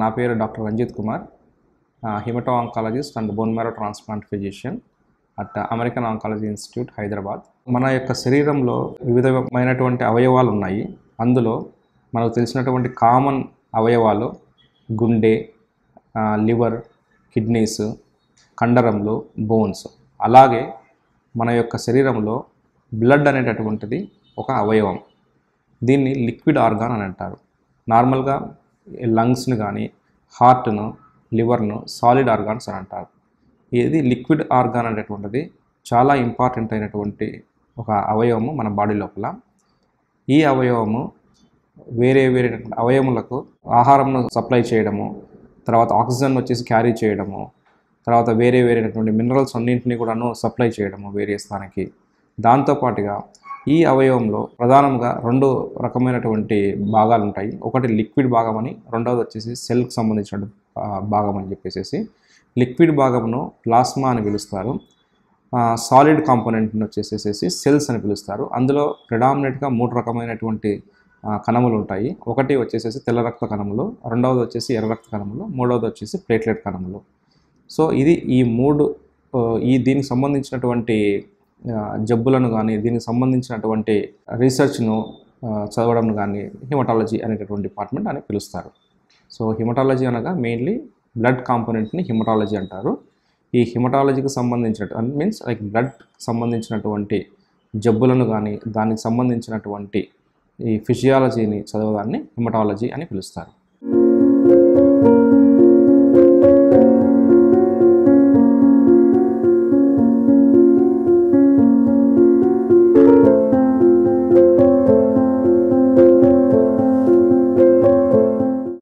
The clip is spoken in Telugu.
నా పేరు doctor Ranjith Kumar haemato oncologist and bone marrow transplant physician at American Oncology Institute Hyderabad మన యొక్క శరీరంలో వివిధమైనటువంటి అవయవాలు ఉన్నాయి అందులో మనకు తెలిసినటువంటి కామన్ అవయవాలు గుండె లివర్ కిడ్నీస్ కండరంలో బోన్స్ అలాగే మన యొక్క శరీరంలో బ్లడ్ అనేటటువంటిది ఒక అవయవం దీన్ని లిక్విడ్ ఆర్గాన్ అని అంటారు నార్మల్గా లంగ్స్ను కానీ హార్ట్ను లివర్ను సాలిడ్ ఆర్గాన్స్ అని అంటారు ఇది లిక్విడ్ ఆర్గాన్ అనేటువంటిది చాలా ఇంపార్టెంట్ అయినటువంటి ఒక అవయవము మన బాడీ లోపల ఈ అవయవము వేరే వేరే అవయవములకు ఆహారంను సప్లై చేయడము తర్వాత ఆక్సిజన్ వచ్చేసి క్యారీ చేయడము తర్వాత వేరే వేరేటువంటి మినరల్స్ అన్నింటినీ కూడాను సప్లై చేయడము వేరే స్థానానికి దాంతోపాటుగా ఈ అవయవంలో ప్రధానంగా రెండు రకమైనటువంటి భాగాలు ఉంటాయి ఒకటి లిక్విడ్ భాగం అని రెండవది వచ్చేసి సెల్కి సంబంధించిన భాగం అని చెప్పేసి లిక్విడ్ భాగమును ప్లాస్మా అని పిలుస్తారు సాలిడ్ కాంపోనెంట్ని వచ్చేసేసి సెల్స్ అని పిలుస్తారు అందులో ప్రిడామినెంట్గా మూడు రకమైనటువంటి కణములు ఉంటాయి ఒకటి వచ్చేసేసి తెల్ల రక్త కణములు రెండవది వచ్చేసి ఎర్ర రక్త కణములు మూడవది వచ్చేసి ప్లేట్లెట్ కణములు సో ఇది ఈ మూడు ఈ దీనికి సంబంధించినటువంటి జబ్బులను కానీ దీనికి సంబంధించినటువంటి రీసెర్చ్ను చదవడం కానీ హిమటాలజీ అనేటటువంటి డిపార్ట్మెంట్ అని పిలుస్తారు సో హిమటాలజీ అనగా మెయిన్లీ బ్లడ్ కాంపోనెంట్ని హిమటాలజీ అంటారు ఈ హిమటాలజీకి సంబంధించిన మీన్స్ లైక్ బ్లడ్ సంబంధించినటువంటి జబ్బులను కానీ దానికి సంబంధించినటువంటి ఈ ఫిజియాలజీని చదవడాన్ని హిమటాలజీ అని పిలుస్తారు